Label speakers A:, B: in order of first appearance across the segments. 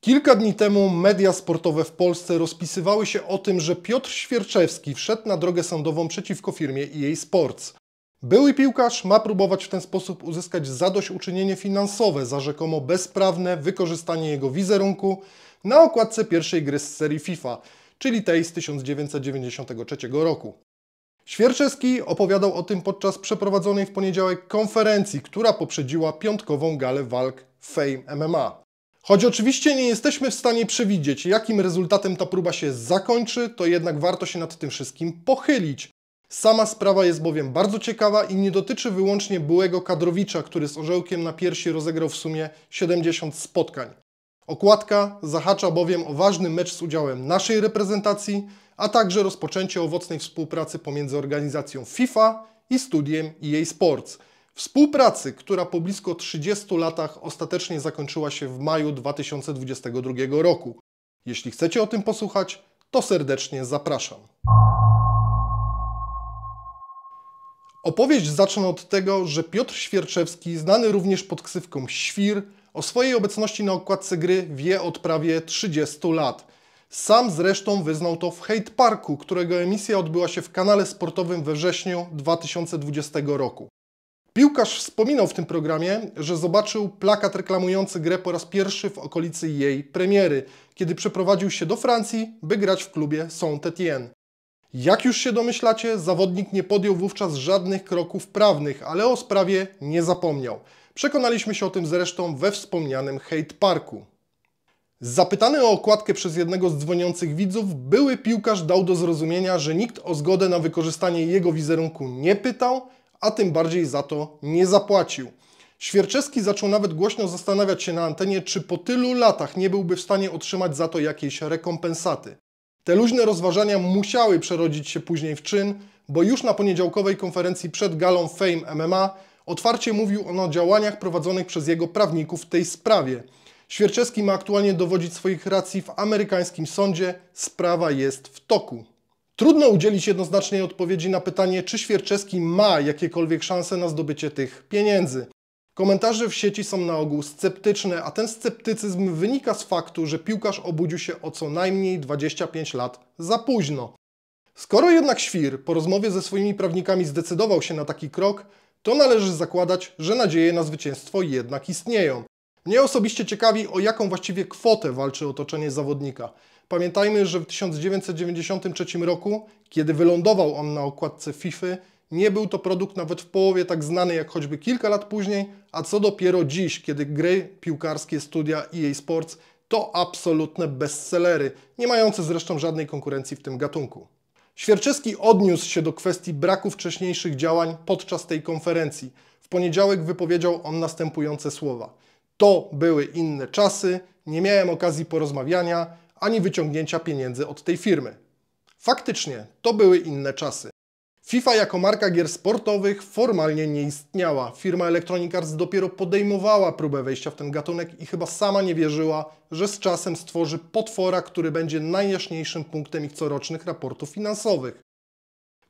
A: Kilka dni temu media sportowe w Polsce rozpisywały się o tym, że Piotr Świerczewski wszedł na drogę sądową przeciwko firmie i e jej Sports. Były piłkarz ma próbować w ten sposób uzyskać zadośćuczynienie finansowe za rzekomo bezprawne wykorzystanie jego wizerunku na okładce pierwszej gry z serii FIFA, czyli tej z 1993 roku. Świerczewski opowiadał o tym podczas przeprowadzonej w poniedziałek konferencji, która poprzedziła piątkową galę walk Fame MMA. Choć oczywiście nie jesteśmy w stanie przewidzieć, jakim rezultatem ta próba się zakończy, to jednak warto się nad tym wszystkim pochylić. Sama sprawa jest bowiem bardzo ciekawa i nie dotyczy wyłącznie byłego kadrowicza, który z orzełkiem na piersi rozegrał w sumie 70 spotkań. Okładka zahacza bowiem o ważny mecz z udziałem naszej reprezentacji, a także rozpoczęcie owocnej współpracy pomiędzy organizacją FIFA i studiem EA Sports – Współpracy, która po blisko 30 latach ostatecznie zakończyła się w maju 2022 roku. Jeśli chcecie o tym posłuchać, to serdecznie zapraszam. Opowieść zacznę od tego, że Piotr Świerczewski, znany również pod ksywką Świr, o swojej obecności na okładce gry wie od prawie 30 lat. Sam zresztą wyznał to w Hate Parku, którego emisja odbyła się w kanale sportowym we wrześniu 2020 roku. Piłkarz wspominał w tym programie, że zobaczył plakat reklamujący grę po raz pierwszy w okolicy jej premiery, kiedy przeprowadził się do Francji, by grać w klubie Saint-Étienne. Jak już się domyślacie, zawodnik nie podjął wówczas żadnych kroków prawnych, ale o sprawie nie zapomniał. Przekonaliśmy się o tym zresztą we wspomnianym Hate Parku. Zapytany o okładkę przez jednego z dzwoniących widzów, były piłkarz dał do zrozumienia, że nikt o zgodę na wykorzystanie jego wizerunku nie pytał, a tym bardziej za to nie zapłacił. Świerczewski zaczął nawet głośno zastanawiać się na antenie, czy po tylu latach nie byłby w stanie otrzymać za to jakiejś rekompensaty. Te luźne rozważania musiały przerodzić się później w czyn, bo już na poniedziałkowej konferencji przed galą Fame MMA otwarcie mówił on o działaniach prowadzonych przez jego prawników w tej sprawie. Świerczewski ma aktualnie dowodzić swoich racji w amerykańskim sądzie, sprawa jest w toku. Trudno udzielić jednoznacznej odpowiedzi na pytanie, czy Świerczewski ma jakiekolwiek szanse na zdobycie tych pieniędzy. Komentarze w sieci są na ogół sceptyczne, a ten sceptycyzm wynika z faktu, że piłkarz obudził się o co najmniej 25 lat za późno. Skoro jednak Świr po rozmowie ze swoimi prawnikami zdecydował się na taki krok, to należy zakładać, że nadzieje na zwycięstwo jednak istnieją. Mnie osobiście ciekawi, o jaką właściwie kwotę walczy otoczenie zawodnika. Pamiętajmy, że w 1993 roku, kiedy wylądował on na okładce FIFA, nie był to produkt nawet w połowie tak znany jak choćby kilka lat później, a co dopiero dziś, kiedy gry, piłkarskie studia EA Sports to absolutne bestsellery, nie mające zresztą żadnej konkurencji w tym gatunku. Świerczyski odniósł się do kwestii braku wcześniejszych działań podczas tej konferencji. W poniedziałek wypowiedział on następujące słowa. To były inne czasy, nie miałem okazji porozmawiania ani wyciągnięcia pieniędzy od tej firmy. Faktycznie, to były inne czasy. FIFA jako marka gier sportowych formalnie nie istniała. Firma Electronic Arts dopiero podejmowała próbę wejścia w ten gatunek i chyba sama nie wierzyła, że z czasem stworzy potwora, który będzie najjaśniejszym punktem ich corocznych raportów finansowych.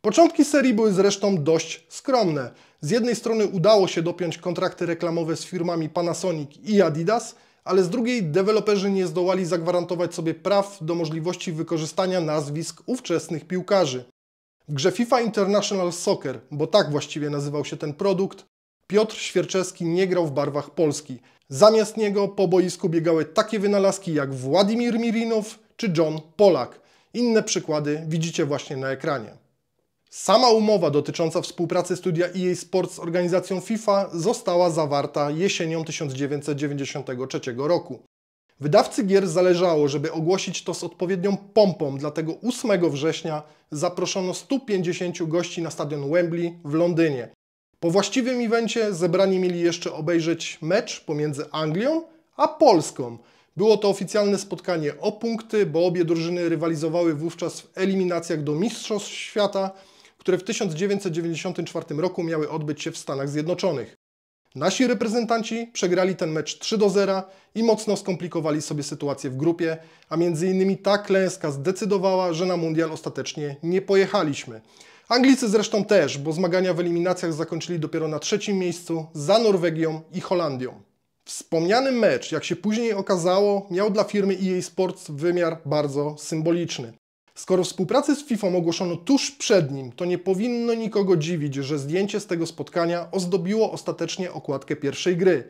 A: Początki serii były zresztą dość skromne. Z jednej strony udało się dopiąć kontrakty reklamowe z firmami Panasonic i Adidas, ale z drugiej deweloperzy nie zdołali zagwarantować sobie praw do możliwości wykorzystania nazwisk ówczesnych piłkarzy. W grze FIFA International Soccer, bo tak właściwie nazywał się ten produkt, Piotr Świerczewski nie grał w barwach Polski. Zamiast niego po boisku biegały takie wynalazki jak Władimir Mirinow czy John Polak. Inne przykłady widzicie właśnie na ekranie. Sama umowa dotycząca współpracy studia EA Sports z organizacją FIFA została zawarta jesienią 1993 roku. Wydawcy gier zależało, żeby ogłosić to z odpowiednią pompą, dlatego 8 września zaproszono 150 gości na stadion Wembley w Londynie. Po właściwym evencie zebrani mieli jeszcze obejrzeć mecz pomiędzy Anglią a Polską. Było to oficjalne spotkanie o punkty, bo obie drużyny rywalizowały wówczas w eliminacjach do Mistrzostw Świata – które w 1994 roku miały odbyć się w Stanach Zjednoczonych. Nasi reprezentanci przegrali ten mecz 3 do 0 i mocno skomplikowali sobie sytuację w grupie, a między innymi ta klęska zdecydowała, że na mundial ostatecznie nie pojechaliśmy. Anglicy zresztą też, bo zmagania w eliminacjach zakończyli dopiero na trzecim miejscu za Norwegią i Holandią. Wspomniany mecz, jak się później okazało, miał dla firmy EA Sports wymiar bardzo symboliczny. Skoro współpracę z FIFA ogłoszono tuż przed nim, to nie powinno nikogo dziwić, że zdjęcie z tego spotkania ozdobiło ostatecznie okładkę pierwszej gry.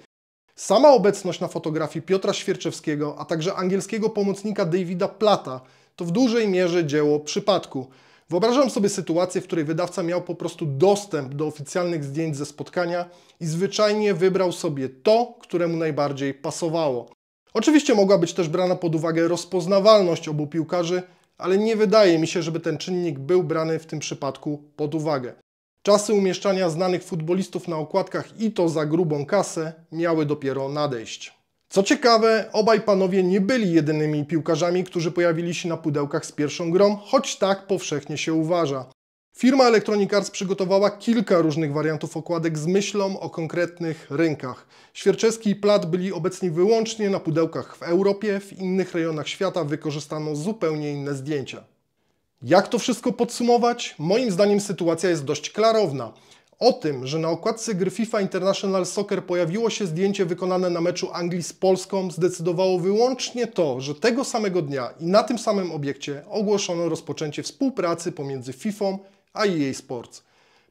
A: Sama obecność na fotografii Piotra Świerczewskiego, a także angielskiego pomocnika Davida Plata to w dużej mierze dzieło przypadku. Wyobrażam sobie sytuację, w której wydawca miał po prostu dostęp do oficjalnych zdjęć ze spotkania i zwyczajnie wybrał sobie to, które mu najbardziej pasowało. Oczywiście mogła być też brana pod uwagę rozpoznawalność obu piłkarzy, ale nie wydaje mi się, żeby ten czynnik był brany w tym przypadku pod uwagę. Czasy umieszczania znanych futbolistów na okładkach i to za grubą kasę miały dopiero nadejść. Co ciekawe, obaj panowie nie byli jedynymi piłkarzami, którzy pojawili się na pudełkach z pierwszą grą, choć tak powszechnie się uważa. Firma Electronic Arts przygotowała kilka różnych wariantów okładek z myślą o konkretnych rynkach. Świerczewski i Plat byli obecni wyłącznie na pudełkach w Europie, w innych rejonach świata wykorzystano zupełnie inne zdjęcia. Jak to wszystko podsumować? Moim zdaniem sytuacja jest dość klarowna. O tym, że na okładce gry FIFA International Soccer pojawiło się zdjęcie wykonane na meczu Anglii z Polską, zdecydowało wyłącznie to, że tego samego dnia i na tym samym obiekcie ogłoszono rozpoczęcie współpracy pomiędzy FIFA a jej Sports.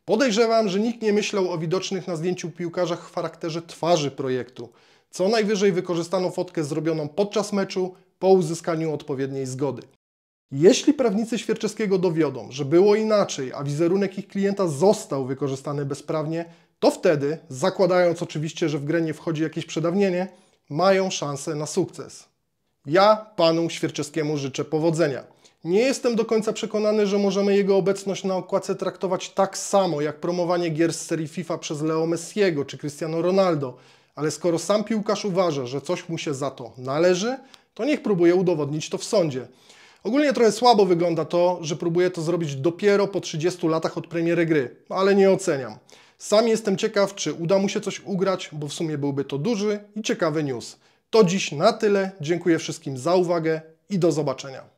A: Podejrzewam, że nikt nie myślał o widocznych na zdjęciu piłkarzach w charakterze twarzy projektu. Co najwyżej wykorzystano fotkę zrobioną podczas meczu po uzyskaniu odpowiedniej zgody. Jeśli prawnicy Świerczewskiego dowiodą, że było inaczej, a wizerunek ich klienta został wykorzystany bezprawnie, to wtedy, zakładając oczywiście, że w grę nie wchodzi jakieś przedawnienie, mają szansę na sukces. Ja panu Świerczewskiemu życzę powodzenia. Nie jestem do końca przekonany, że możemy jego obecność na okładce traktować tak samo jak promowanie gier z serii FIFA przez Leo Messiego czy Cristiano Ronaldo, ale skoro sam piłkarz uważa, że coś mu się za to należy, to niech próbuje udowodnić to w sądzie. Ogólnie trochę słabo wygląda to, że próbuje to zrobić dopiero po 30 latach od premiery gry, ale nie oceniam. Sam jestem ciekaw, czy uda mu się coś ugrać, bo w sumie byłby to duży i ciekawy news. To dziś na tyle. Dziękuję wszystkim za uwagę i do zobaczenia.